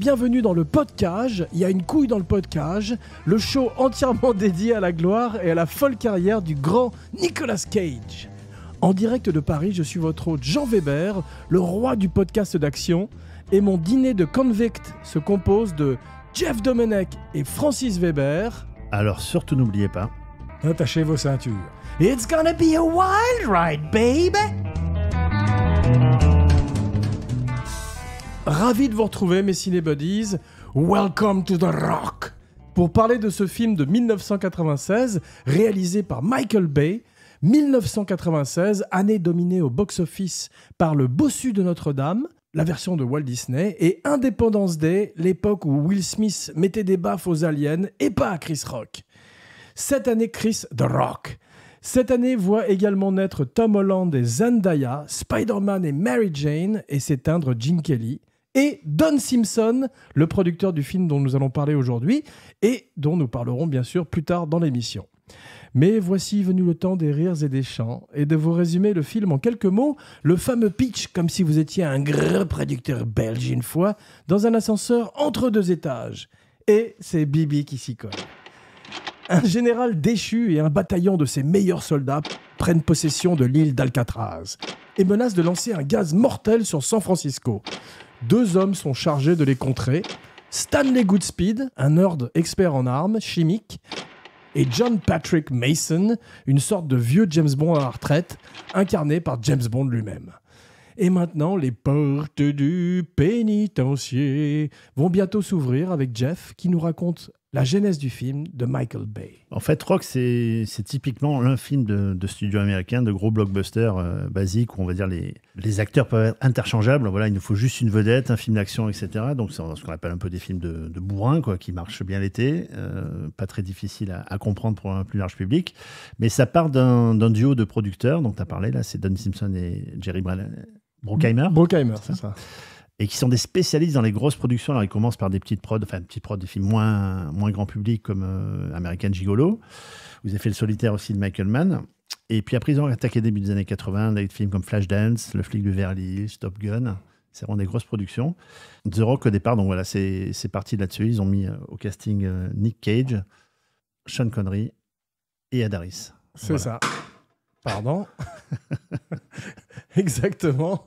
bienvenue dans le podcast. Il y a une couille dans le podcast, le show entièrement dédié à la gloire et à la folle carrière du grand Nicolas Cage. En direct de Paris, je suis votre hôte Jean Weber, le roi du podcast d'action, et mon dîner de convict se compose de Jeff Domenech et Francis Weber. Alors surtout n'oubliez pas, attachez vos ceintures. It's gonna be a wild ride, baby. Ravi de vous retrouver, mes ciné Welcome to the rock. Pour parler de ce film de 1996, réalisé par Michael Bay, 1996, année dominée au box-office par Le Bossu de Notre-Dame, la version de Walt Disney, et Independence Day, l'époque où Will Smith mettait des baffes aux aliens et pas à Chris Rock. Cette année, Chris The Rock. Cette année voit également naître Tom Holland et Zendaya, Spider-Man et Mary Jane, et s'éteindre Jim Kelly et Don Simpson, le producteur du film dont nous allons parler aujourd'hui et dont nous parlerons bien sûr plus tard dans l'émission. Mais voici venu le temps des rires et des chants, et de vous résumer le film en quelques mots, le fameux pitch, comme si vous étiez un grand producteur belge une fois, dans un ascenseur entre deux étages. Et c'est Bibi qui s'y colle. Un général déchu et un bataillon de ses meilleurs soldats prennent possession de l'île d'Alcatraz et menacent de lancer un gaz mortel sur San Francisco. Deux hommes sont chargés de les contrer. Stanley Goodspeed, un nerd expert en armes chimiques, et John Patrick Mason, une sorte de vieux James Bond à la retraite, incarné par James Bond lui-même. Et maintenant, les portes du pénitencier vont bientôt s'ouvrir avec Jeff qui nous raconte la genèse du film de Michael Bay. En fait, Rock, c'est typiquement un film de, studio américain, de gros blockbuster euh, basique, où on va dire les, les acteurs peuvent être interchangeables. Voilà, il nous faut juste une vedette, un film d'action, etc. Donc, c'est ce qu'on appelle un peu des films de, bourrin, quoi, qui marchent bien l'été. Euh, pas très difficile à, comprendre pour un plus large public. Mais ça part d'un duo de producteurs, dont tu as parlé, là, c'est Don Simpson et Jerry Brockheimer. Brockheimer, c'est ça et qui sont des spécialistes dans les grosses productions. Alors, ils commencent par des petites prods, enfin, petites prods, des films moins, moins grand public comme euh, American Gigolo. Vous avez fait Le Solitaire aussi de Michael Mann. Et puis après, ils ont attaqué début des années 80, des films comme Flashdance, Le Flic du Verly, Stop Gun. C'est vraiment des grosses productions. The Rock au départ, donc voilà, c'est parti là-dessus. Ils ont mis euh, au casting euh, Nick Cage, Sean Connery et Adaris. C'est ça. Pardon Exactement.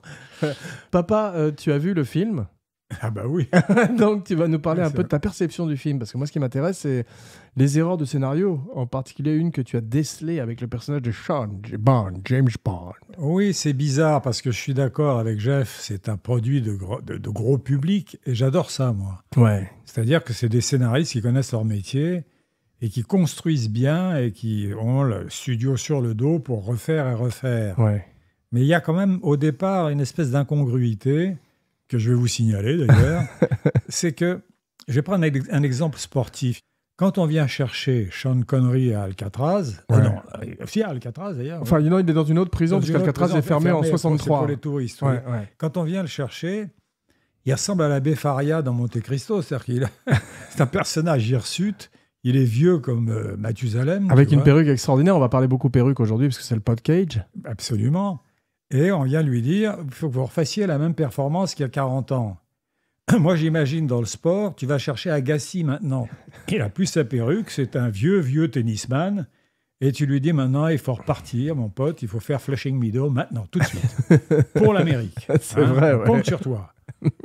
Papa, euh, tu as vu le film Ah bah oui. Donc tu vas nous parler un peu de ta perception du film, parce que moi ce qui m'intéresse, c'est les erreurs de scénario, en particulier une que tu as décelée avec le personnage de Sean Bond, James Bond. Oui, c'est bizarre, parce que je suis d'accord avec Jeff, c'est un produit de gros, de gros public, et j'adore ça, moi. Ouais. C'est-à-dire que c'est des scénaristes qui connaissent leur métier et qui construisent bien et qui ont le studio sur le dos pour refaire et refaire. Ouais. Mais il y a quand même au départ une espèce d'incongruité que je vais vous signaler d'ailleurs. c'est que, je vais prendre un exemple sportif. Quand on vient chercher Sean Connery à Alcatraz, euh, non, euh, à Alcatraz d'ailleurs. Enfin, il est dans une autre prison, parce est fermé, en 63. Pour les touristes. Quand on vient le chercher, il ressemble à l'abbé Faria dans Monte Cristo, c'est-à-dire qu'il c'est un personnage hirsute. Il est vieux comme euh, Mathusalem. Avec une perruque extraordinaire. On va parler beaucoup perruque aujourd'hui parce que c'est le pod cage. Absolument et on vient lui dire, il faut que vous refassiez la même performance qu'il y a 40 ans. Moi, j'imagine dans le sport, tu vas chercher Agassi maintenant. Il a plus sa perruque, c'est un vieux, vieux tennisman. Et tu lui dis maintenant, il faut repartir, mon pote, il faut faire Flushing Meadow maintenant, tout de suite, pour l'Amérique. C'est hein. vrai, ouais. sur toi.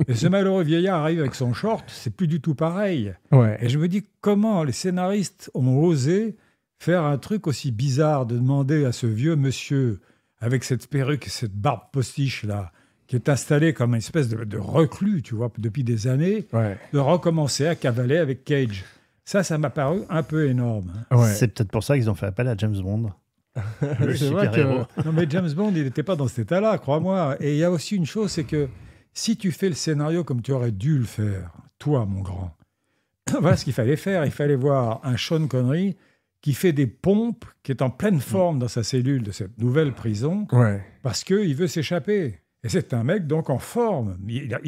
Et ce malheureux vieillard arrive avec son short, c'est plus du tout pareil. Ouais. Et je me dis, comment les scénaristes ont osé faire un truc aussi bizarre de demander à ce vieux monsieur avec cette perruque cette barbe postiche là, qui est installée comme une espèce de, reclus, tu vois, depuis des années, de recommencer à cavaler avec Cage. Ça, ça m'a paru un peu énorme. Hein. C'est peut-être pour ça qu'ils ont fait appel à James Bond. Le que... Non, mais James Bond, il n'était pas dans cet état-là, crois-moi. Et il y a aussi une chose, c'est que si tu fais le scénario comme tu aurais dû le faire, toi, mon grand, voilà ce qu'il fallait faire. Il fallait voir un Sean Connery qui fait des pompes, qui est en pleine mm. forme dans sa cellule de cette nouvelle prison, ouais. parce qu'il veut s'échapper. Et c'est un mec donc en forme. Il a,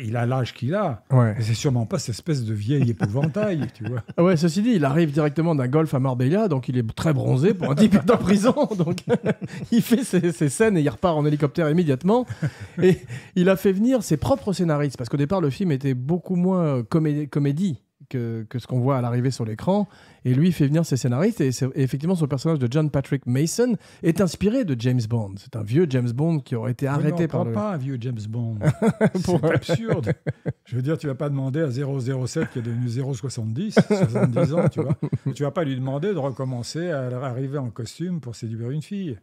il a, l'âge qu'il a. C'est sûrement pas cette espèce de vieil épouvantail, tu vois. Ah ouais, ceci dit, il arrive directement d'un golf à Marbella, donc il est très bronzé pour un type en prison. Donc il fait ses, scènes et il repart en hélicoptère immédiatement. Et il a fait venir ses propres scénaristes, parce qu'au départ, le film était beaucoup moins comédie que, que ce qu'on voit à l'arrivée sur l'écran. Et lui, fait venir ses scénaristes. Et, effectivement, son personnage de John Patrick Mason est inspiré de James Bond. C'est un vieux James Bond qui aurait été arrêté par le. pas un vieux James Bond. c'est absurde. Je veux dire, tu vas pas demander à 007 qui est devenu 070, 70 ans, tu vois. Tu vas pas lui demander de recommencer à arriver en costume pour séduire une fille,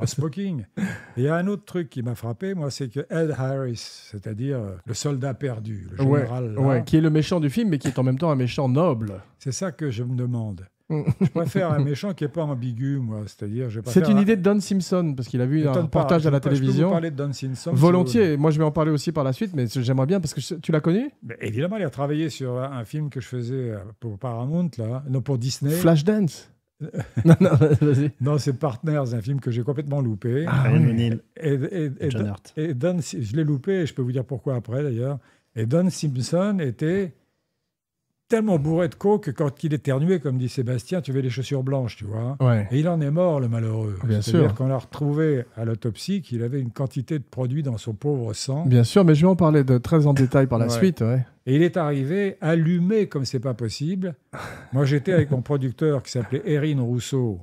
en smoking. Et il y a un autre truc qui m'a frappé, moi, c'est que Ed Harris, c'est-à-dire le soldat perdu, le général. qui est le méchant du film, mais qui est en même temps un méchant noble. C'est ça que je me demande. Mm. je préfère un méchant qui n'est pas ambigu, moi. C'est-à-dire, C'est une idée de Don Simpson, parce qu'il a vu un reportage à la télévision. Je peux vous parler de Don Simpson. Volontiers. moi, je vais en parler aussi par la suite, mais j'aimerais bien, parce que tu l'as connu mais Évidemment, il a travaillé sur un film que je faisais euh, pour Paramount, là. Non, pour Disney. Flashdance non, non, vas-y. Non, c'est Partners, un film que j'ai complètement loupé. Ah, et, et, et, Don, je l'ai loupé, et je peux vous dire pourquoi après, d'ailleurs. Et Don Simpson était tellement bourré de coke que quand il éternuait, comme dit Sébastien, tu avais les chaussures blanches, tu vois. Et il en est mort, le malheureux. Bien sûr. C'est-à-dire qu'on l'a retrouvé à l'autopsie qu'il avait une quantité de produits dans son pauvre sang. Bien sûr, mais je vais en parler de très en détail par la suite. Et il est arrivé allumé comme c'est pas possible. Moi, j'étais avec mon producteur qui s'appelait Erin Rousseau.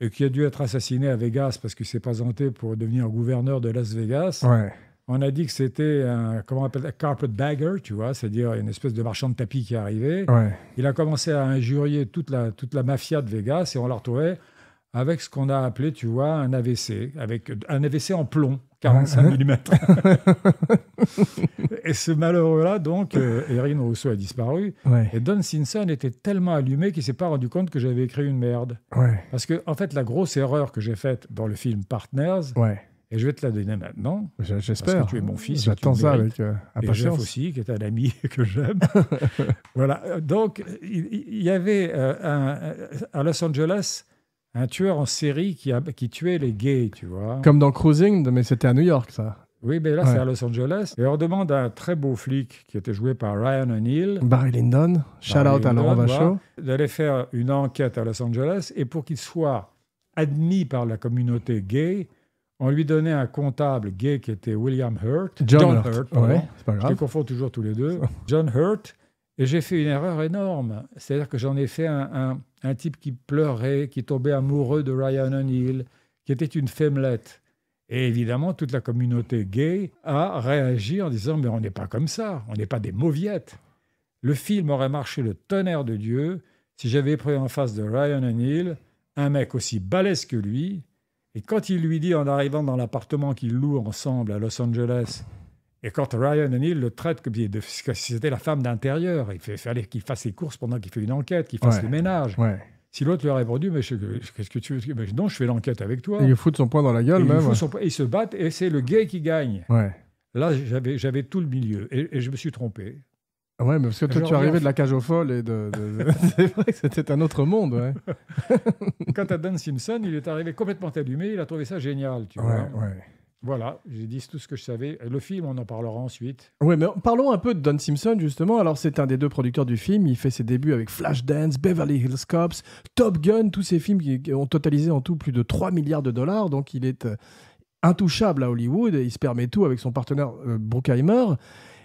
Et qui a dû être assassiné à Vegas parce qu'il s'est présenté pour devenir gouverneur de Las Vegas. Ouais. On a dit que c'était un, comment on appelle, un carpetbagger, tu vois, c'est-à-dire une espèce de marchand de tapis qui est arrivé. Il a commencé à injurier toute la, toute la mafia de Vegas et on l'a retrouvé avec ce qu'on a appelé, tu vois, un AVC, avec un AVC en plomb, 45 mm. et ce malheureux-là, donc, euh, Erin Rousseau a disparu. Et Don Simpson était tellement allumé qu'il s'est pas rendu compte que j'avais écrit une merde. Parce que, en fait, la grosse erreur que j'ai faite dans le film Partners, et je vais te la donner maintenant. J'espère. que tu es mon fils. J'attends ça avec euh, aussi, qui est un ami que j'aime. voilà. Donc, il y avait euh, euh, à Los Angeles un tueur en série qui, a, qui tuait les gays, tu vois. Comme dans Cruising, mais c'était à New York, ça. Oui, mais là, c'est à Los Angeles. Et on demande à un très beau flic qui était joué par Ryan O'Neill. Barry Lyndon, shout out à Laurent Vachon. D'aller faire une enquête à Los Angeles. Et pour qu'il soit admis par la communauté gay, on lui donnait un comptable gay qui était William Hurt. John, Hurt, pas grave. Je confonds toujours tous les deux. John Hurt. Et j'ai fait une erreur énorme. C'est-à-dire que j'en ai fait un, type qui pleurait, qui tombait amoureux de Ryan O'Neill, qui était une femmelette. Et évidemment, toute la communauté gay a réagi en disant Mais on n'est pas comme ça, on n'est pas des mauviettes. Le film aurait marché le tonnerre de Dieu si j'avais pris en face de Ryan O'Neill un mec aussi balèze que lui, et quand il lui dit en arrivant dans l'appartement qu'ils louent ensemble à Los Angeles, et quand Ryan O'Neill le traite comme si c'était la femme d'intérieur, il fallait qu'il fasse ses courses pendant qu'il fait une enquête, qu'il fasse le ménage. Si l'autre lui a répondu, mais qu'est-ce que tu veux Non, je fais l'enquête avec toi. il fout son poing dans la gueule, même. ils se battent, et c'est le gay qui gagne. Là, j'avais tout le milieu, et je me suis trompé. Ouais, mais parce que toi, tu es arrivé de la cage aux folles et de. c'est vrai que c'était un autre monde, ouais. Quant à Don Simpson, il est arrivé complètement allumé, il a trouvé ça génial, tu vois. Voilà, j'ai dit tout ce que je savais. Le film, on en parlera ensuite. Oui, mais parlons un peu de Don Simpson, justement. Alors, c'est un des deux producteurs du film. Il fait ses débuts avec Flashdance, Beverly Hills Cops, Top Gun, tous ces films qui ont totalisé en tout plus de 3 milliards de dollars. Donc, il est euh, intouchable à Hollywood et il se permet tout avec son partenaire euh, Bruckheimer.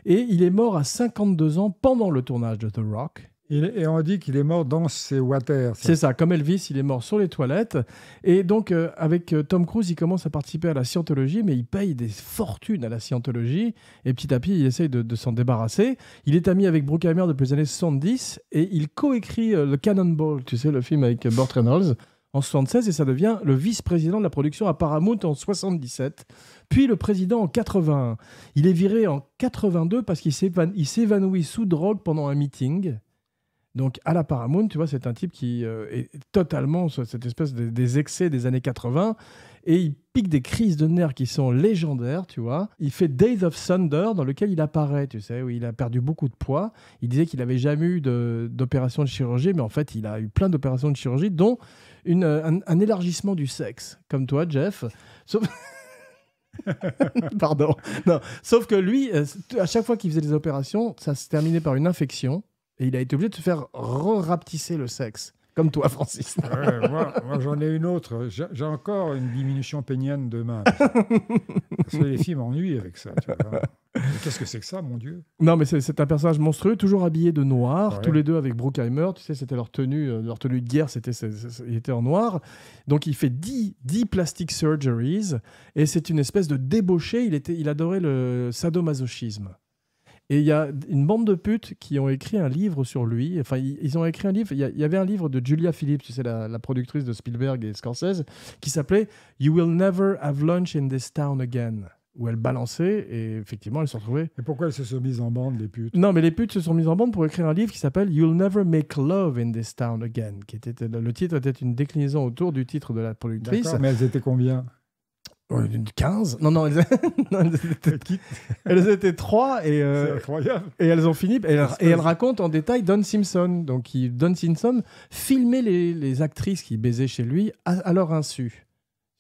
Et il est mort à 52 ans pendant le tournage de The Rock. et on dit qu'il est mort dans ses waters. C'est ça, comme Elvis, il est mort sur les toilettes. Et donc, euh, avec euh, Tom Cruise, il commence à participer à la scientologie, mais il paye des fortunes à la scientologie. Et petit à petit, il essaye de, s'en débarrasser. Il est ami avec Bruckheimer depuis les années 70 et il coécrit euh, le Cannonball, tu sais, le film avec Burt Reynolds en 76 et ça devient le vice-président de la production à Paramount en 77 puis le président en 81. Il est viré en 82 parce qu'il s'évanouit sous drogue pendant un meeting. Donc à la Paramount, tu vois, c'est un type qui euh, est totalement cette espèce des excès des années 80 et il pique des crises de nerfs qui sont légendaires, tu vois. Il fait Days of Thunder dans lequel il apparaît, tu sais, où il a perdu beaucoup de poids. Il disait qu'il n'avait jamais eu d'opération de, chirurgie, mais en fait, il a eu plein d'opérations de chirurgie, dont euh, un, élargissement du sexe, comme toi, Jeff. Sauf... Pardon. Sauf que lui, euh, à chaque fois qu'il faisait des opérations, ça se terminait par une infection et il a été obligé de se faire re le sexe. Comme toi, Francis. moi, j'en ai une autre. J'ai encore une diminution pénienne demain. Parce que les filles m'ennuient avec ça. Qu'est-ce que c'est que ça, mon Dieu Non, mais c'est un personnage monstrueux, toujours habillé de noir, tous les deux avec Bruckheimer. Tu sais, c'était leur tenue, euh, leur tenue de guerre, c'était, il était en noir. Donc, il fait 10, 10 plastic surgeries et c'est une espèce de débauché. Il, était, il adorait le sadomasochisme. Et il y a une bande de putes qui ont écrit un livre sur lui. Enfin, ils ont écrit un livre. Il y, avait un livre de Julia Phillips, tu sais, la, productrice de Spielberg et Scorsese, qui s'appelait You Will Never Have Lunch in This Town Again. Où elle balançait et effectivement, elle se retrouvait. Et pourquoi elles se sont mises en bande, les putes Non, mais les putes se sont mises en bande pour écrire un livre qui s'appelle You'll Never Make Love in This Town Again. Qui était, le titre était une déclinaison autour du titre de la productrice. Mais elles étaient combien 15 Non, non, elles, étaient... elles étaient, trois et, euh, et elles ont fini. Et, elles... et racontent en détail Don Simpson. Donc, Don Simpson filmait les... les, actrices qui baisaient chez lui à, leur insu.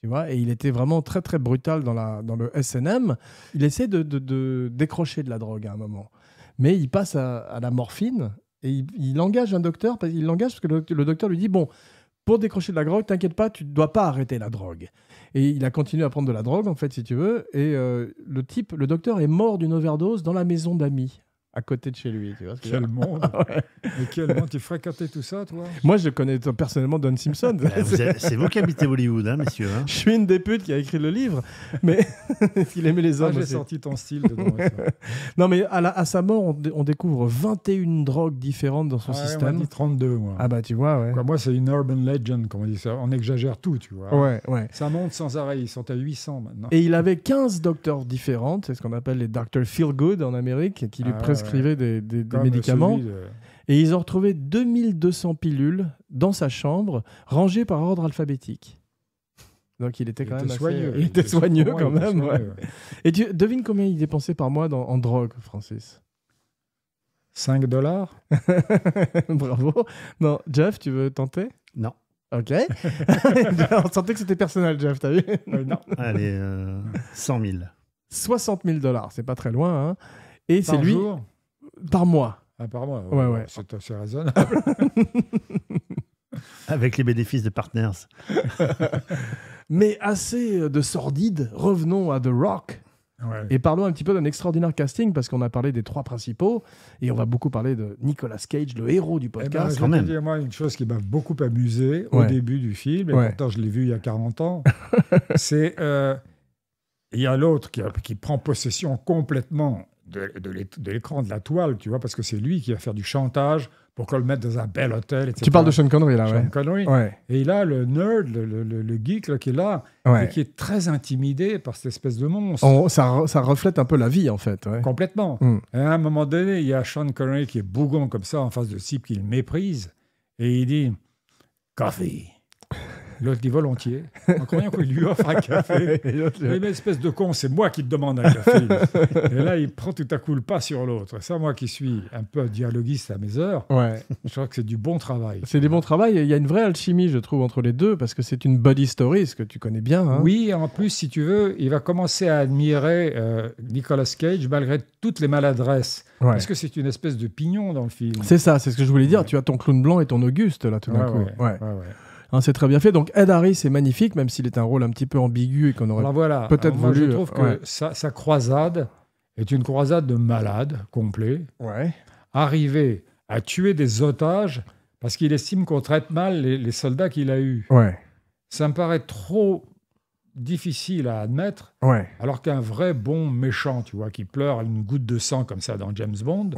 Tu vois, et il était vraiment très très brutal dans, la, dans le SNM. Il essaie de, de, décrocher de la drogue à un moment. Mais il passe à, la morphine et il, engage un docteur. l'engage parce que le, le, docteur lui dit Bon, pour décrocher de la drogue, t'inquiète pas, tu ne dois pas arrêter la drogue. Et il a continué à prendre de la drogue, en fait, si tu veux. Et euh, le type, le docteur est mort d'une overdose dans la maison d'amis à côté de chez lui. Tu vois quel monde Mais quel monde Tu fréquentais tout ça, toi Moi, je connais personnellement Don Simpson. Bah, c'est vous qui habitez Hollywood, hein, messieurs. Hein. je suis une des putes qui a écrit le livre, mais il aimait les ah, hommes. Ah, J'ai sorti ton style dedans. non, mais à, à sa mort, on, découvre 21 drogues différentes dans son ah système. On dit 32, moi. Ah bah tu vois, ouais. moi, c'est une urban legend, comme on dit ça. On exagère tout, tu vois. Ouais, ouais. Ça monte sans arrêt. Ils sont à 800 maintenant. Et il avait 15 docteurs différentes. C'est ce qu'on appelle les docteurs Feel Good en Amérique, qui lui ah, prescrivait des, des, médicaments. Euh. Et ils ont retrouvé 2200 pilules dans sa chambre, rangées par ordre alphabétique. Donc il était quand même soigneux. Il, était, quand même. Et tu devines combien il dépensait par mois en drogue, Francis 5 dollars Bravo. Non, Jeff, tu veux tenter Non. Ok. On sentait que c'était personnel, Jeff, t'as vu euh, Non. Allez, 100 000. 60 000 dollars, c'est pas très loin. Hein. Et c'est lui. par mois. Ah, par mois. Ouais, C'est assez raisonnable. Avec les bénéfices de Partners. Mais assez euh, de sordide, revenons à The Rock. Et parlons un petit peu d'un extraordinaire casting parce qu'on a parlé des trois principaux et on va beaucoup parler de Nicolas Cage, le héros du eh ben, podcast. quand même. je vais dire, moi, une chose qui m'a beaucoup amusé au début du film, et pourtant je l'ai vu il y a 40 ans, c'est. Euh, il y a l'autre qui, qui, prend possession complètement de, l'écran, de la toile, tu vois, parce que c'est lui qui va faire du chantage pour qu'on le mette dans un bel hôtel, etc. Tu parles de Sean Connery, là, Et là, le nerd, le, geek là, qui est là, et qui est très intimidé par cette espèce de monstre. ça, reflète un peu la vie, en fait. Complètement. Mm. à un moment donné, il y a Sean Connery qui est bougon comme ça, en face de qui qu'il méprise, et il dit « Coffee ». L'autre dit volontiers. En croyant qu'il lui offre un café. Euh, mais, espèce de con, c'est moi qui te demande un café. et là, il prend tout à coup le pas sur l'autre. Ça, moi qui suis un peu dialoguiste à mes heures, je crois que c'est du bon travail. C'est du bon travail. Il y a une vraie alchimie, je trouve, entre les deux, parce que c'est une buddy story, ce que tu connais bien. Hein. Oui, en plus, si tu veux, il va commencer à admirer euh, Nicolas Cage malgré toutes les maladresses. Parce que c'est une espèce de pignon dans le film. C'est ça, c'est ce que je voulais dire. Tu as ton clown blanc et ton Auguste, là, tout d'un coup. ouais. ouais. Hein, c'est très bien fait. Donc Ed Harris est magnifique, même s'il est un rôle un petit peu ambigu et qu'on aurait voilà, peut-être voulu. Je trouve que sa, croisade est une croisade de malade complet. Ouais. Arriver à tuer des otages parce qu'il estime qu'on traite mal les, soldats qu'il a eus. Ça me paraît trop difficile à admettre, alors qu'un vrai bon méchant, tu vois, qui pleure une goutte de sang comme ça dans James Bond,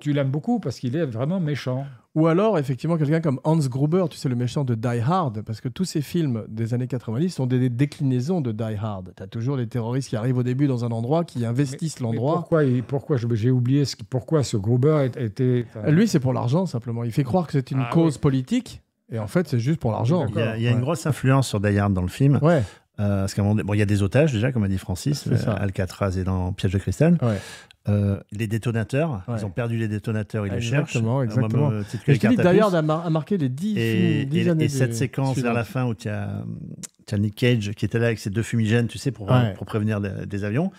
tu l'aimes beaucoup parce qu'il est vraiment méchant. Ou alors, effectivement, quelqu'un comme Hans Gruber, tu sais, le méchant de Die Hard, parce que tous ces films des années 90 sont des, déclinaisons de Die Hard. Tu as toujours les terroristes qui arrivent au début dans un endroit, qui investissent l'endroit. Pourquoi, pourquoi j'ai oublié ce, pourquoi ce Gruber était. Lui, c'est pour l'argent, simplement. Il fait croire que c'est une ah cause politique. Et en fait, c'est juste pour l'argent. Il y a, une grosse influence sur Die Hard dans le film. Ouais. Euh, il y a des otages déjà, comme a dit Francis, euh, Alcatraz est dans Piège de cristal. Euh, les détonateurs, ils ont perdu les détonateurs, ils les cherchent. Exactement, exactement. d'ailleurs marqué les 10, années. Et cette séquence vers la fin où tu as, Nick Cage qui était là avec ses deux fumigènes, tu sais, pour, prévenir des avions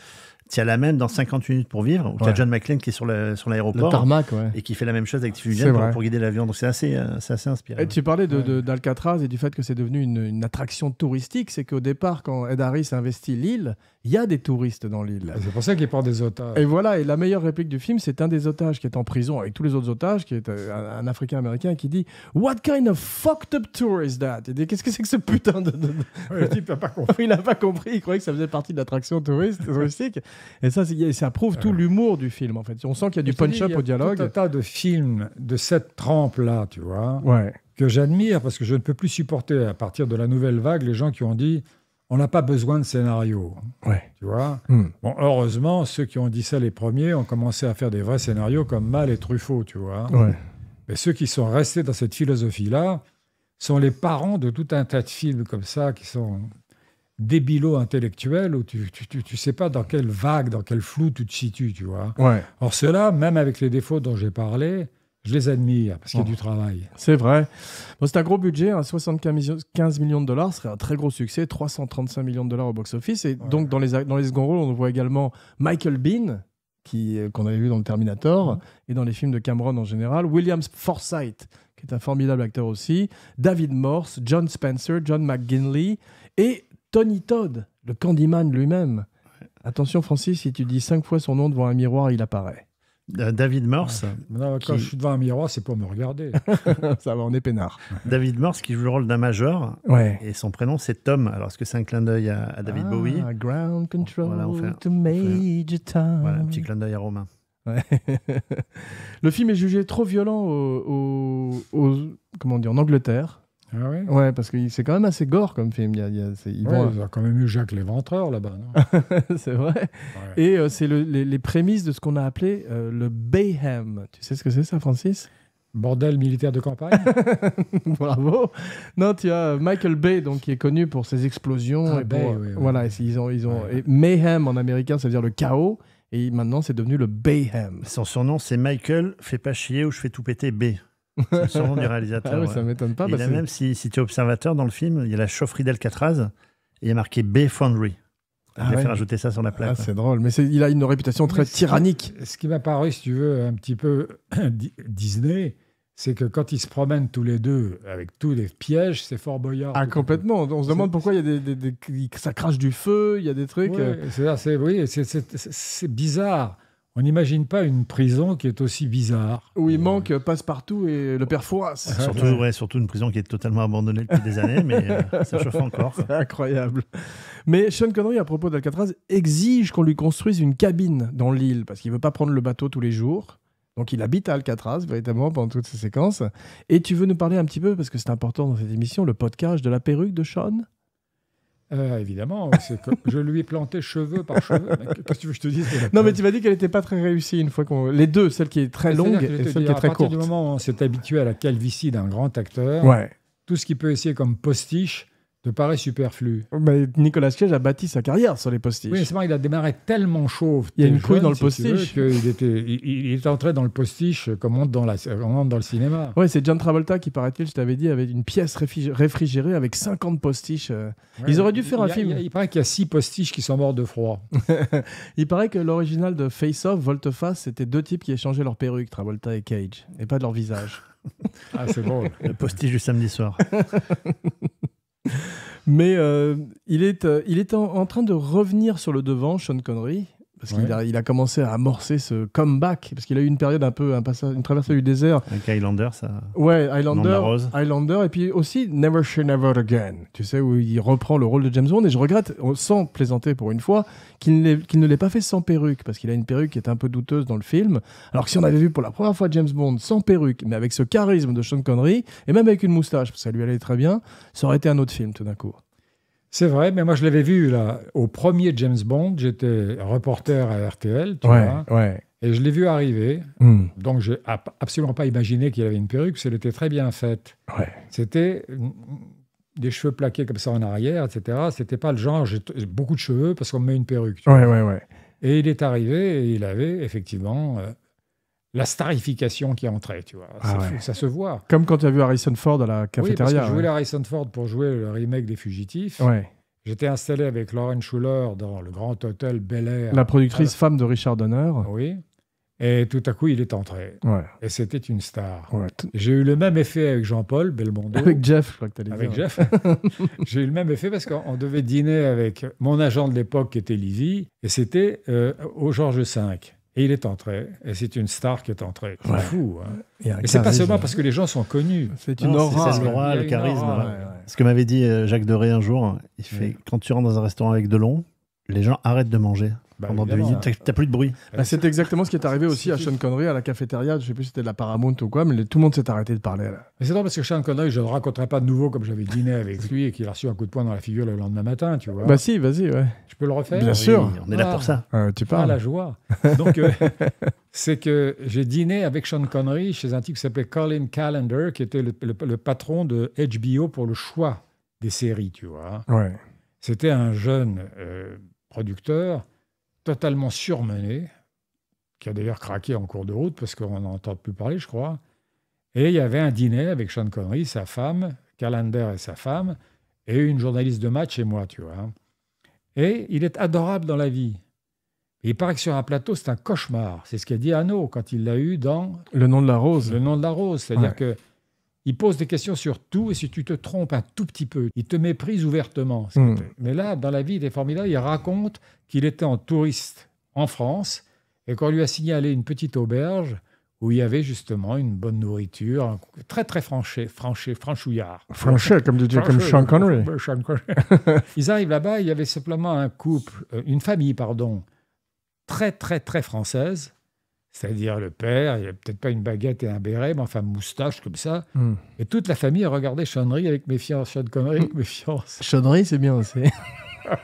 tu as la même dans 50 minutes pour vivre, où tu as John McClane qui est sur l'aéroport. tarmac, ouais. Et qui fait la même chose avec Tiffany pour, pour, guider l'avion. Donc c'est assez, euh, assez inspirant. Et tu parlais d'Alcatraz de, et du fait que c'est devenu une, attraction touristique. C'est qu'au départ, quand Ed Harris investit l'île, il y a des touristes dans l'île. Ah, c'est pour ça qu'il porte des otages. Et voilà, et la meilleure réplique du film, c'est un des otages qui est en prison avec tous les autres otages, qui est euh, un, Africain-Américain qui dit What kind of fucked up tour is that Il dit Qu'est-ce que c'est que ce putain de. le type n'a pas compris. il n'a pas compris, il croyait que ça faisait partie de l'attraction touristique. Et ça, ça prouve tout euh. l'humour du film, en fait. On sent qu'il y a du punch-up au dialogue. Il y a un tas de films de cette trempe-là, tu vois, que j'admire parce que je ne peux plus supporter, à partir de la nouvelle vague, les gens qui ont dit on n'a pas besoin de scénario. Tu vois hmm. Bon, heureusement, ceux qui ont dit ça les premiers ont commencé à faire des vrais scénarios comme Mal et Truffaut, tu vois. Mais ceux qui sont restés dans cette philosophie-là sont les parents de tout un tas de films comme ça qui sont débilot intellectuel où tu, tu, sais pas dans quelle vague, dans quel flou tu te situes, tu vois. Ouais. Or, cela même avec les défauts dont j'ai parlé, je les admire parce qu'il y a oh. du travail. C'est vrai. Bon, c'est un gros budget, hein, 75 millions de dollars, serait un très gros succès, 335 millions de dollars au box-office. Et donc, dans les, dans les seconds rôles, on voit également Michael Bean, euh, qu'on avait vu dans le Terminator, mm. et dans les films de Cameron en général, William Forsythe, qui est un formidable acteur aussi, David Morse, John Spencer, John McGinley, et Tony Todd, le Candyman lui-même. Attention, Francis, si tu dis cinq fois son nom devant un miroir, il apparaît. David Morse. quand je suis devant un miroir, c'est pour me regarder. Ça va, on est peinard. David Morse qui joue le rôle d'un major. Et son prénom, c'est Tom. Alors, est-ce que c'est un clin d'œil à, David ah, Bowie Ground Control to Major Tom. Voilà, un petit clin d'œil à Romain. le film est jugé trop violent au, comment dire, en Angleterre. Ah ouais parce que c'est quand même assez gore comme film. Il, y a, ils, quand même eu Jacques l'Éventreur là-bas. c'est vrai. Et euh, c'est les, prémices de ce qu'on a appelé euh, le Bayhem. Tu sais ce que c'est ça, Francis Bordel militaire de campagne. Bravo. Non, tu as euh, Michael Bay, donc qui est connu pour ses explosions. Ah, et Voilà, ils ont, ils ont mayhem en américain, ça veut dire le chaos. Et maintenant, c'est devenu le Bayhem. Son surnom, c'est Michael, fais pas chier ou je fais tout péter Bay. Sûrement du réalisateur. Ah oui, m'étonne pas. même si, si tu es observateur dans le film, il y a la chaufferie d'Alcatraz et il y a marqué B Foundry. Ah préfère fait rajouter ça sur la plaque. Ah, c'est drôle, mais il a une réputation très tyrannique. Ce qui m'a paru, si tu veux, un petit peu Disney, c'est que quand ils se promènent tous les deux avec tous les pièges, c'est fort boyard. Ah, complètement. On se demande pourquoi il y a des, ça crache du feu, il y a des trucs. Euh. c'est oui, c'est bizarre. On n'imagine pas une prison qui est aussi bizarre. Où il euh, manque passe-partout et le père Fouras. Surtout, surtout une prison qui est totalement abandonnée depuis des années, mais euh, ça chauffe encore. incroyable. Mais Sean Connery, à propos d'Alcatraz, exige qu'on lui construise une cabine dans l'île, parce qu'il ne veut pas prendre le bateau tous les jours. Donc il habite à Alcatraz, véritablement, pendant toutes ces séquences. Et tu veux nous parler un petit peu, parce que c'est important dans cette émission, le podcast de la perruque de Sean euh, évidemment, je lui ai planté cheveux par cheveux. te Non, mais tu m'as dit qu'elle n'était pas très réussie une fois qu'on. Les deux, celle qui est très longue et celle qui est très courte. À partir du moment où on s'est habitué à la calvitie d'un grand acteur, tout ce qui peut essayer comme postiche, me paraît superflu. Nicolas Cage a bâti sa carrière sur les postiches. Oui, c'est vrai, il a démarré tellement chaud. Il y a une couille dans le postiche. il, était, il, est entré dans le postiche comme on, dans la, entre dans le cinéma. Oui, c'est John Travolta qui, paraît-il, je t'avais dit, avait une pièce réfrigérée avec 50 postiches. Euh. Ils auraient dû faire un film. il, paraît qu'il y a 6 postiches qui sont morts de froid. il paraît que l'original de Face Off, Volteface, c'était deux types qui échangeaient leur perruques, Travolta et Cage, et pas de leur visage. ah, c'est bon. Le postiche du samedi soir. Mais euh, il est, euh, il est en, train de revenir sur le devant, Sean Connery, parce qu'il a, a, commencé à amorcer ce comeback, parce qu'il a eu une période un peu, un passage, une traversée du désert. Avec Highlander, ça. Ouais, Highlander. Highlander, et puis aussi Never Say Never Again, tu sais, où il reprend le rôle de James Bond, et je regrette, sans plaisanter pour une fois, qu'il, ne l'ait pas fait sans perruque, parce qu'il a une perruque qui est un peu douteuse dans le film. Alors que si on avait vu pour la première fois James Bond sans perruque, mais avec ce charisme de Sean Connery, et même avec une moustache, parce que ça lui allait très bien, ça aurait été un autre film tout d'un coup. C'est vrai, mais moi je l'avais vu là, au premier James Bond, j'étais reporter à RTL, tu vois, et je l'ai vu arriver. Hmm. Donc je n'ai absolument pas imaginé qu'il avait une perruque, parce elle était très bien faite. C'était des cheveux plaqués comme ça en arrière, etc. C'était pas le genre, j'ai beaucoup de cheveux parce qu'on me met une perruque. Tu vois. Et il est arrivé et il avait effectivement euh, la starification qui est entrée, tu vois. Ah ça se voit. Comme quand tu as vu Harrison Ford à la cafétéria. Oui, parce que Harrison Ford pour jouer le remake des Fugitifs. J'étais installé avec Lauren Schuller dans le grand hôtel Bel Air. La productrice euh, femme de Richard Donner. Oui. Et tout à coup, il est entré. Et c'était une star. J'ai eu le même effet avec Jean-Paul Belmondo. Avec Jeff, je crois que tu Avec Jeff. J'ai eu le même effet parce qu'on devait dîner avec mon agent de l'époque qui était Lizzie. Et c'était euh, au Georges V. Et il est entré. Et c'est une star qui est entrée. C'est fou. Et hein. c'est pas seulement parce que les gens sont connus. C'est une aura. C'est charisme. Ce que m'avait dit euh, Jacques Doré un jour, il fait quand tu rentres dans un restaurant avec Delon, les gens arrêtent de manger. Bah, t'as plus de bruit. Bah, c'est exactement ce qui est arrivé aussi à Sean Connery à la cafétéria. Je sais plus si c'était de la Paramount ou quoi, mais tout le monde s'est arrêté de parler. Là. c'est drôle parce que Sean Connery, je ne raconterai pas de nouveau comme j'avais dîné avec lui et qu'il a reçu un coup de poing dans la figure le lendemain matin, tu vois. Bah si, vas-y, ouais. Je peux le refaire Bien sûr. On est là pour ah. ça. Ah, tu ah, parles. à la joie. Donc, euh, c'est que j'ai dîné avec Sean Connery chez un type qui s'appelait Colin Callender, qui était le, patron de HBO pour le choix des séries, tu vois. C'était un jeune euh, producteur totalement surmené, qui a d'ailleurs craqué en cours de route parce qu'on n'en entend plus parler, je crois. Et il y avait un dîner avec Sean Connery, sa femme, Calendar et sa femme, et une journaliste de match et moi, tu vois. Hein. Et il est adorable dans la vie. il paraît que sur un plateau, c'est un cauchemar. C'est ce qu'a dit Hano quand il l'a eu dans... Le nom de la rose. Le nom de la rose. C'est-à-dire que il pose des questions sur tout et si tu te trompes un tout petit peu, il te méprise ouvertement. Hmm. Mais là, dans la vie des formidables, il raconte qu'il était en touriste en France et qu'on lui a signalé une petite auberge où il y avait justement une bonne nourriture, très très franché, franché, franchouillard. Franché, comme tu comme Sean Connery. Sean Connery. Ils arrivent là-bas, il y avait simplement un couple, euh, une famille, pardon, très très très française, c'est-à-dire le père, il n'y avait peut-être pas une baguette et un béret, mais enfin moustache comme ça. Hmm. Et toute la famille regardait Chonnery avec méfiance, Sean avec hmm. méfiance. Chonnery, c'est bien aussi.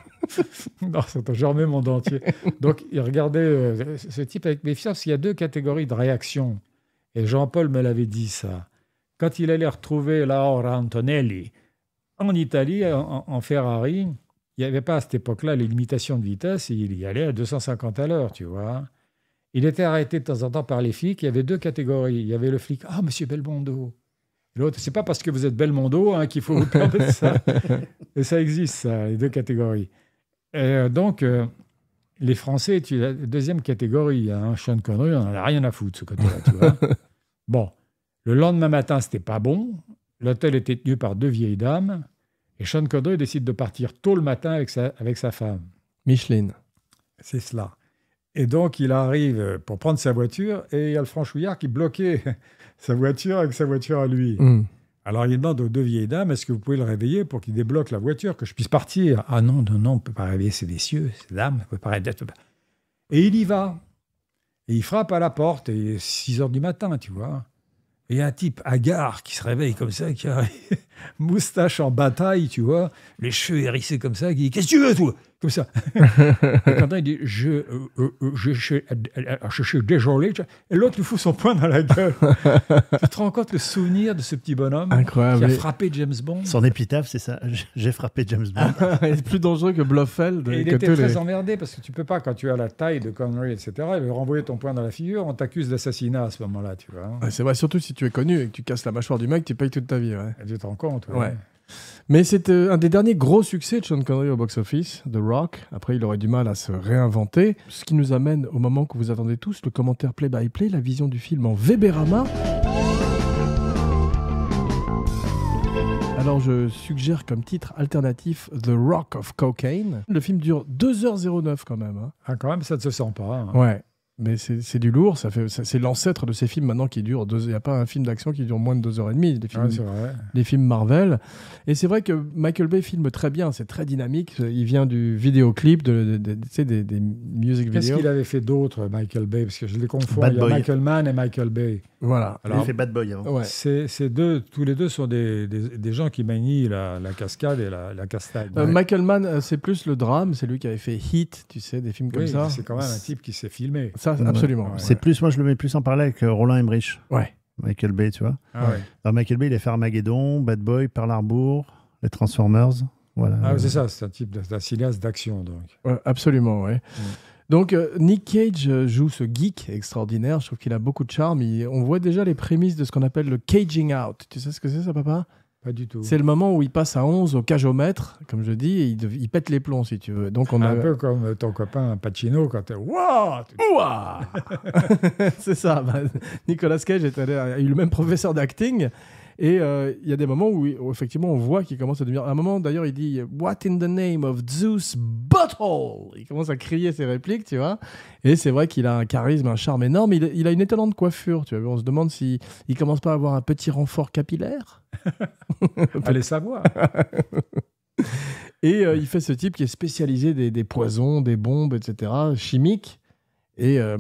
non, c'est un mon monde entier. Donc, il regardait euh, ce type avec méfiance. Il y a deux catégories de réactions. Et Jean-Paul me l'avait dit ça. Quand il allait retrouver Laura Antonelli en Italie, en, Ferrari, il n'y avait pas à cette époque-là les limitations de vitesse. il y allait à 250 à l'heure, tu vois. Il était arrêté de temps en temps par les flics. Il y avait deux catégories. Il y avait le flic, ah, monsieur Belmondo. L'autre, c'est pas parce que vous êtes Belmondo hein, qu'il faut vous permettre ça. Et ça existe, ça, les deux catégories. Euh, donc, euh, les Français, la deuxième catégorie, Sean Connery, on n'en a rien à foutre, ce côté-là, tu vois. Bon, le lendemain matin, c'était pas bon. L'hôtel était tenu par deux vieilles dames. Et Sean Connery décide de partir tôt le matin avec avec sa femme. Micheline. C'est cela. Et donc, il arrive pour prendre sa voiture et il y a le franchouillard qui bloquait sa voiture avec sa voiture à lui. Hmm. Alors, il demande aux deux vieilles dames est-ce que vous pouvez le réveiller pour qu'il débloque la voiture, que je puisse partir Ah non, non, non, on ne peut pas réveiller ces messieurs, ces dames, on peut pas Et il y va. Et il frappe à la porte, et il 6 heures du matin, tu vois. Et il y a un type hagard qui se réveille comme ça, qui a moustache en bataille, tu vois, les cheveux hérissés comme ça, qui dit Qu'est-ce que tu veux, toi comme ça. Quand il dit je, euh, euh, euh, je, je, je, suis désolé. Et l'autre lui fout son poing dans la gueule. tu te rends compte le souvenir de ce petit bonhomme qui a frappé James Bond Son épitaphe, c'est ça j'ai frappé James Bond. Ah, ah, il est plus dangereux que Blofeld. il était très les... emmerdé parce que tu peux pas, quand tu as la taille de Connery, etc., renvoyer ton poing dans la figure, on t'accuse d'assassinat à ce moment-là, tu vois. c'est vrai, surtout si tu es connu et que tu casses la mâchoire du mec, tu payes toute ta vie. tu te rends compte, ouais. Mais c'est euh, un des derniers gros succès de Sean Connery au box-office, The Rock. Après, il aurait du mal à se réinventer. Ce qui nous amène au moment que vous attendez tous, le commentaire play-by-play, la vision du film en Weberama. Alors je suggère comme titre alternatif The Rock of Cocaine. Le film dure 2h09 quand même. Hein. Ah quand même, ça ne se sent pas. Hein. Ouais mais c'est du lourd. Ça fait, c'est l'ancêtre de ces films maintenant qui durent deux. Il n'y a pas un film d'action qui dure moins de deux heures et demie. Les films, les films Marvel. Et c'est vrai que Michael Bay filme très bien. C'est très dynamique. Il vient du vidéoclip, de, des, des music videos. Qu'est-ce qu'il avait fait d'autre, Michael Bay Parce que je les confonds. il y a Michael Mann et Michael Bay. Voilà. Alors, il fait Bad Boy avant. c'est deux, tous les deux sont des, des, gens qui manient la, cascade et la, la euh, Michael Mann, euh, c'est plus le drame. C'est lui qui avait fait Hit, tu sais, des films comme oui, ça. C'est quand même un type qui s'est filmé. Ça, absolument. c'est plus, moi je le mets plus en parallèle avec Roland Emmerich. Ouais. Michael Bay, tu vois. Ah Michael Bay, il a fait Armageddon, Bad Boy, Pearl Harbor, les Transformers. Voilà. Ah, c'est ça, c'est un type de cinéaste d'action. donc. absolument, ouais. Mm. Donc, euh, Nick Cage euh, joue ce geek extraordinaire. Je trouve qu'il a beaucoup de charme. on voit déjà les prémices de ce qu'on appelle le caging out. Tu sais ce que c'est, ça, papa pas du tout. C'est le moment où il passe à 11 au cageomètre, comme je dis, et il, pète les plombs, si tu veux. Donc on Un peu comme ton copain Pacino quand euh, tu Wouah Ouah C'est ça. Bah, Nicolas Cage est allé, a eu le même professeur d'acting et euh, il y a des moments où, effectivement on voit qu'il commence à devenir. À un moment d'ailleurs, il dit What in the name of Zeus Butthole Il commence à crier ses répliques, tu vois. Et c'est vrai qu'il a un charisme, un charme énorme. Il, a une étonnante coiffure, tu vois. On se demande s'il commence pas à avoir un petit renfort capillaire. les savoir Et euh, il fait ce type qui est spécialisé des poisons, des bombes, etc., chimiques. Euh,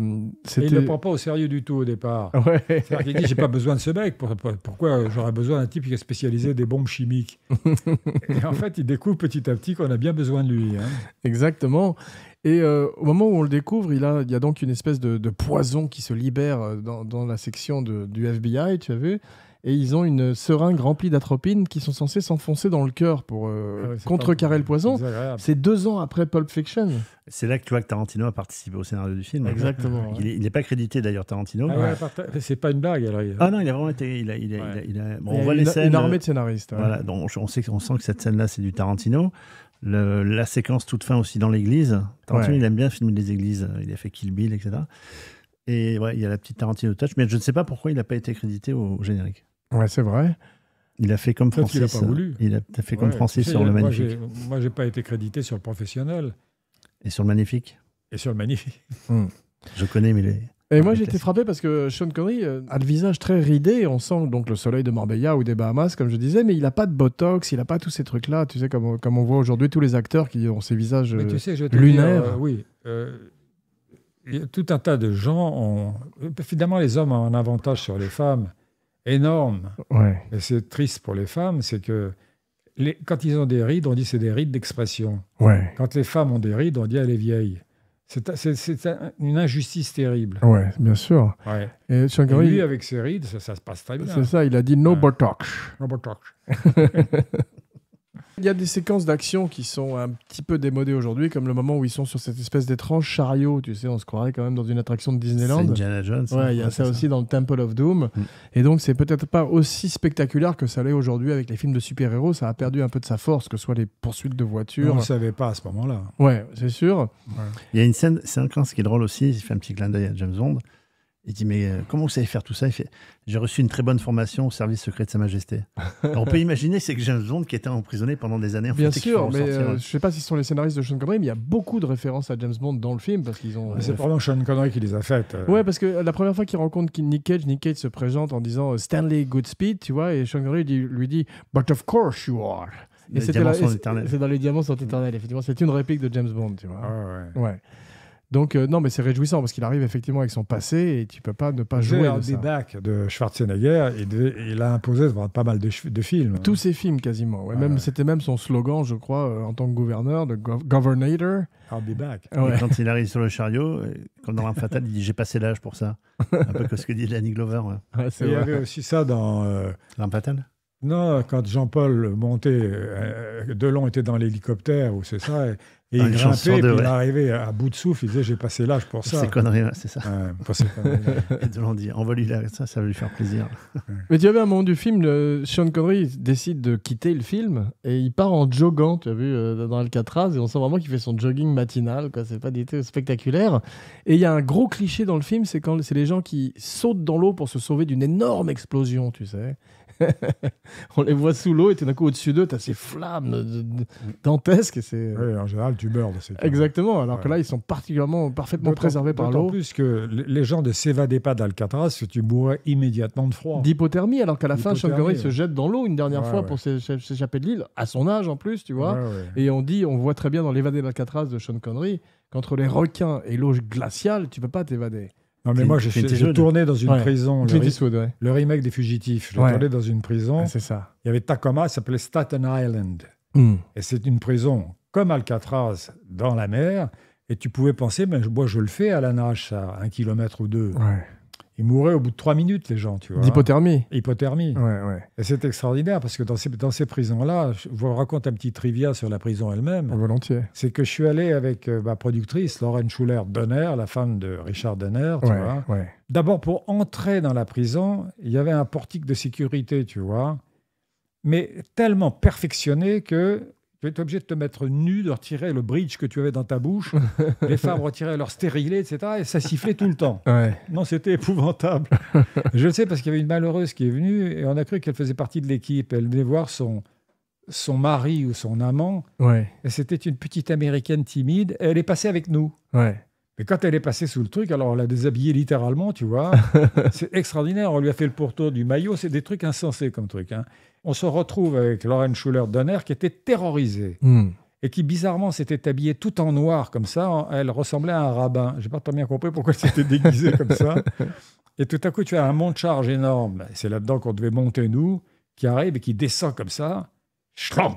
Et, il ne le prend pas au sérieux du tout au départ. Il cest dit J'ai pas besoin de ce mec. Pourquoi j'aurais besoin d'un type qui est spécialisé des bombes chimiques Et en fait, il découvre petit à petit qu'on a bien besoin de lui. Hein. Exactement. Et euh, au moment où on le découvre, il, a, il y a donc une espèce de, de poison qui se libère euh, dans, dans la section de, du FBI, tu as vu et ils ont une seringue remplie d'atropine qui sont censées s'enfoncer dans le cœur pour euh, ah contrecarrer le poison. C'est deux ans après Pulp Fiction. C'est là que tu vois que Tarantino a participé au scénario du film. Exactement. Il n'est pas crédité d'ailleurs, Tarantino. Ah c'est pas une blague. Alors, Ah non, il a vraiment été. Il a, on voit Une armée de euh, scénaristes. Voilà, donc on, sent que cette scène-là, c'est du Tarantino. Le, la séquence toute fin aussi dans l'église. Tarantino, il aime bien filmer les églises. Euh, il a fait Kill Bill, etc. Et ouais, il y a la petite Tarantino Touch, mais je ne sais pas pourquoi il n'a pas été crédité au générique. Ouais, c'est vrai. Il a fait comme Francis. Il a fait comme Francis sur le magnifique. Moi, j'ai pas été crédité sur le professionnel. Et sur le magnifique. Et sur le magnifique. Hmm. Je connais, mais Et moi, j'ai été frappé parce que Sean Connery euh, a le visage très ridé. On sent donc le soleil de Marbella ou des Bahamas, comme je disais, mais il n'a pas de botox, il n'a pas tous ces trucs-là. Tu sais, comme, on voit aujourd'hui tous les acteurs qui ont ces visages mais tu euh, sais, lunaires. Dire, euh, oui. tout un tas de gens ont. Finalement, les hommes ont un avantage sur les femmes énorme. Et c'est triste pour les femmes, c'est que les, quand ils ont des rides, on dit c'est des rides d'expression. Ouais. Quand les femmes ont des rides, on dit elle est vieille. C'est une injustice terrible. Oui, bien sûr. Ouais. Et, lui, avec ses rides, ça, se passe très bien. C'est ça, il a dit no botox. No botox. il y a des séquences d'action qui sont un petit peu démodées aujourd'hui, comme le moment où ils sont sur cette espèce d'étrange chariot. Tu sais, on se croirait quand même dans une attraction de Disneyland. Jones. Ouais, il y a hein, ça, aussi dans le Temple of Doom. Mm. Et donc, c'est peut-être pas aussi spectaculaire que ça l'est aujourd'hui avec les films de super-héros. Ça a perdu un peu de sa force, que ce soit les poursuites de voitures. On ne savait pas à ce moment-là. Ouais, c'est sûr. Il y a une scène, c'est un ce qui est drôle aussi. Il fait un petit clin d'œil à James Bond. Il dit, mais euh, comment vous savez faire tout ça fait, j'ai reçu une très bonne formation au service secret de Sa Majesté. on peut imaginer, c'est que James Bond qui était emprisonné pendant des années. En Bien sûr, mais euh, hein. je ne sais pas si ce sont les scénaristes de Sean Connery, mais il y a beaucoup de références à James Bond dans le film. parce qu'ils ont. c'est euh, vraiment Sean Connery qui les a faites. Ouais, parce que la première fois qu'il rencontre Nick Cage, Nick Cage se présente en disant Stanley Goodspeed, tu vois, et Sean Connery lui, dit, But of course you are. Et c'est dans Les Diamants sont éternels, effectivement. C'est une réplique de James Bond, tu vois. Ah ouais. ouais. Donc, euh, non, mais c'est réjouissant parce qu'il arrive effectivement avec son passé et tu peux pas ne pas jouer. C'est un débat de Schwarzenegger. Et il a imposé pas mal de, films. Tous ses films quasiment. Ah c'était même son slogan, je crois, euh, en tant que gouverneur, de Governor. Governator. I'll be back. quand il arrive sur le chariot, comme dans un fatal, il dit J'ai passé l'âge pour ça. Un peu comme ce que dit Danny Glover. il y avait aussi ça dans. Euh... non, quand Jean-Paul montait, euh, Delon était dans l'hélicoptère, ou c'est ça, et ah, il grimpait, puis il arrivait à bout de souffle, il disait J'ai passé l'âge pour ça. C'est connerie, c'est ça. de l'en dire On va lui ça, ça va lui faire plaisir. Mais tu avais un moment du film, Sean Connery décide de quitter le film et il part en joguant, tu as vu, euh, dans Alcatraz, et on sent vraiment qu'il fait son jogging matinal, quoi. C'est pas d'été spectaculaire. Et il y a un gros cliché dans le film c'est quand c'est les gens qui sautent dans l'eau pour se sauver d'une énorme explosion, tu sais. on les voit sous l'eau et tout d'un coup au-dessus d'eux, tu as ces flammes dantesques. Et c'est... Oui, en général, tu meurs ces Exactement, alors que là, ils sont particulièrement, parfaitement préservés par l'eau. En plus que les gens ne s'évadaient pas d'Alcatraz, tu mourrais immédiatement de froid. D'hypothermie, alors qu'à la fin, Sean se jette dans l'eau une dernière fois pour s'échapper de l'île, à son âge en plus, tu vois. Et on dit, on voit très bien dans l'évadé d'Alcatraz de Sean Connery, qu'entre les requins et l'eau glaciale, tu peux pas t'évader. Non, mais moi, j'ai tourné dans une prison. Le, remake des Fugitifs. Je tournais dans une prison. Ah, c'est ça. Il y avait Tacoma, ça s'appelait Staten Island. Hmm. Et c'est une prison comme Alcatraz dans la mer. Et tu pouvais penser, mais moi, je le fais à la nage, à un kilomètre ou deux ils mouraient au bout de trois minutes, les gens, tu vois. D'hypothermie. Hypothermie. Ouais, ouais. Et c'est extraordinaire parce que dans ces, dans ces prisons-là, je vous raconte un petit trivia sur la prison elle-même. Ah, volontiers. C'est que je suis allé avec euh, ma productrice, Lauren Schuller-Donner, la femme de Richard Donner, tu vois. D'abord, pour entrer dans la prison, il y avait un portique de sécurité, tu vois, mais tellement perfectionné que tu étais obligé de te mettre nu, de retirer le bridge que tu avais dans ta bouche. les femmes retiraient leur stérilet, etc. Et ça sifflait tout le temps. Non, c'était épouvantable. Je le sais parce qu'il y avait une malheureuse qui est venue et on a cru qu'elle faisait partie de l'équipe. Elle venait voir son, son mari ou son amant. Ouais. C'était une petite américaine timide. Elle est passée avec nous. Ouais. Et quand elle est passée sous le truc, alors on l'a déshabillée littéralement, tu vois. c'est extraordinaire. On lui a fait le pourtour du maillot. C'est des trucs insensés comme truc. Hein. On se retrouve avec Lauren Schuller-Donner qui était terrorisée. Hmm. Et qui bizarrement s'était habillée tout en noir comme ça, elle ressemblait à un rabbin. J'ai pas tant bien compris pourquoi elle s'était déguisée comme ça. Et tout à coup, tu as un mont de charge énorme. Ben, c'est là-dedans qu'on devait monter nous, qui arrive et qui descend comme ça. Schlang.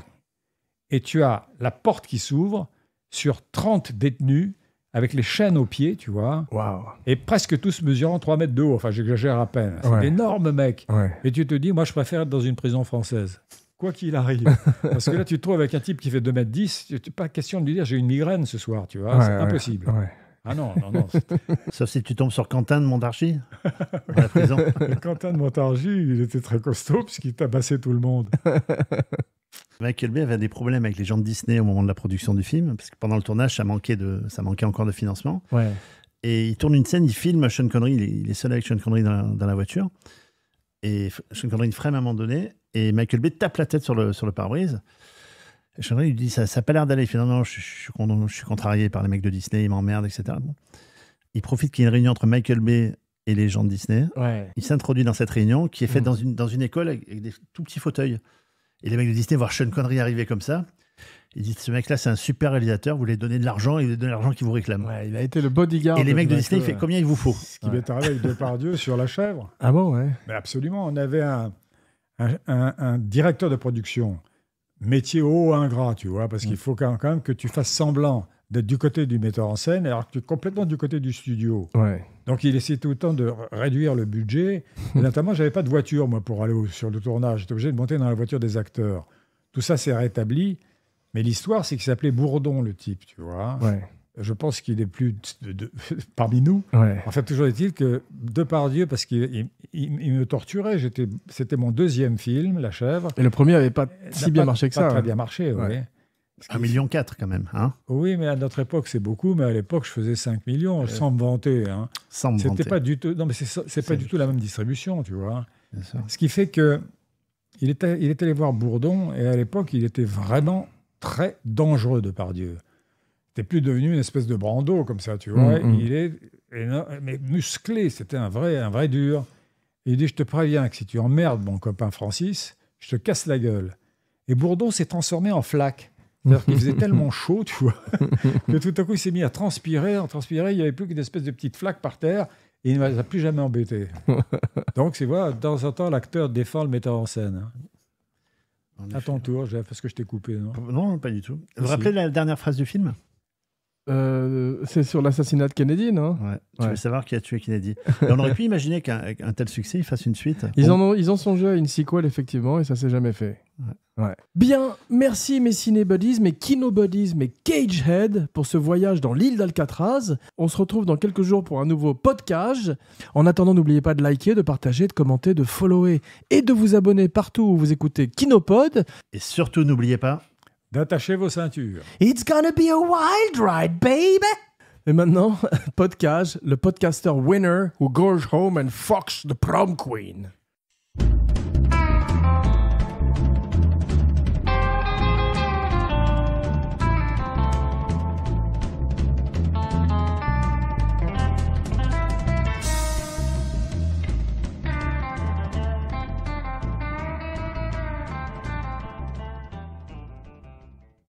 Et tu as la porte qui s'ouvre sur 30 détenus avec les chaînes aux pieds, tu vois. Wow. Et presque tous mesurant 3 mètres de haut. Enfin, j'exagère à peine. C'est un énorme, mec. Et tu te dis, moi, je préfère être dans une prison française. Quoi qu'il arrive. Parce que là, tu te trouves avec un type qui fait 2 mètres 10, pas question de lui dire j'ai une migraine ce soir, tu vois. c'est impossible. Ah non, non, non. Sauf si tu tombes sur Quentin de Montargis, la prison. Quentin de Montargis, il était très costaud puisqu'il tabassait tout le monde. Michael Bay avait des problèmes avec les gens de Disney au moment de la production du film, parce que pendant le tournage, ça manquait, de, ça manquait encore de financement. Et il tourne une scène, il filme Sean Connery, il est, seul avec Sean Connery dans la, voiture. Et Sean Connery freine à un moment donné, et Michael Bay tape la tête sur le, sur le pare-brise. Et Sean Connery lui dit Ça n'a pas l'air d'aller. Il fait Non, non, je, suis contrarié par les mecs de Disney, ils m'emmerdent, etc. Il profite qu'il y ait une réunion entre Michael Bay et les gens de Disney. Il s'introduit dans cette réunion qui est faite mmh. dans, une, dans une école avec des tout petits fauteuils. Et les mecs de Disney, voir Sean Connery arriver comme ça, ils disent ce mec-là, c'est un super réalisateur, vous lui donnez de l'argent, il vous donne l'argent qu'il vous réclame. il a été le bodyguard. Et les mecs de Disney, il fait combien il vous faut Ce qui m'est arrivé avec Depardieu sur La Chèvre. Ah bon, ouais. Mais absolument. On avait un, directeur de production, métier haut ingrat, tu vois, parce mm. qu'il faut quand même que tu fasses semblant d'être du côté du metteur en scène alors que tu es complètement du côté du studio. Donc il essayait tout le temps de réduire le budget. Et notamment, j'avais pas de voiture moi pour aller sur le tournage. J'étais obligé de monter dans la voiture des acteurs. Tout ça s'est rétabli. Mais l'histoire, c'est qu'il s'appelait Bourdon, le type, tu vois. Je pense qu'il est plus parmi nous. En fait, toujours est-il que de par Dieu, parce qu'il il, me torturait, c'était mon deuxième film, La Chèvre. Et le premier n'avait pas si bien marché que ça. Pas très bien marché, oui. 1,4 million quatre quand même. Hein oui, mais à notre époque, c'est beaucoup, mais à l'époque, je faisais 5 millions, euh, sans me vanter. Hein. Sans me vanter. Pas du tout, non, mais c'est pas du tout la même distribution, tu vois. Ce qui fait que il était, il était allé voir Bourdon, et à l'époque, il était vraiment très dangereux de par Pardieu. T'es plus devenu une espèce de brando comme ça, tu vois. Mmh, mmh. Il est mais musclé, c'était un vrai, un vrai dur. il dit, je te préviens que si tu emmerdes mon copain Francis, je te casse la gueule. Et Bourdon s'est transformé en flaque cest qu'il faisait tellement chaud, tu vois, que tout à coup, il s'est mis à transpirer, en transpirer, il n'y avait plus qu'une espèce de petite flaque par terre, et il ne m'a plus jamais embêté. Donc, c'est vrai, de temps en temps, l'acteur défend le metteur en scène. Hein. à ton tour, Jeff, parce que je t'ai coupé, non Non, pas du tout. Vous vous rappelez la dernière phrase du film euh, c'est sur l'assassinat de Kennedy, non ouais. Tu veux savoir qui a tué Kennedy. on aurait pu imaginer qu'un tel succès, fasse une suite. Ils, ont, ils songé à une sequel, effectivement, et ça s'est jamais fait. Bien, merci mes cinébodies, mes kinobodies, mes cagehead pour ce voyage dans l'île d'Alcatraz. On se retrouve dans quelques jours pour un nouveau podcast. En attendant, n'oubliez pas de liker, de partager, de commenter, de follower et de vous abonner partout où vous écoutez Kinopod. Et surtout, n'oubliez pas, D'attacher vos ceintures. It's gonna be a wild ride, baby! Et maintenant, podcast, le podcaster winner who goes home and fucks the prom queen.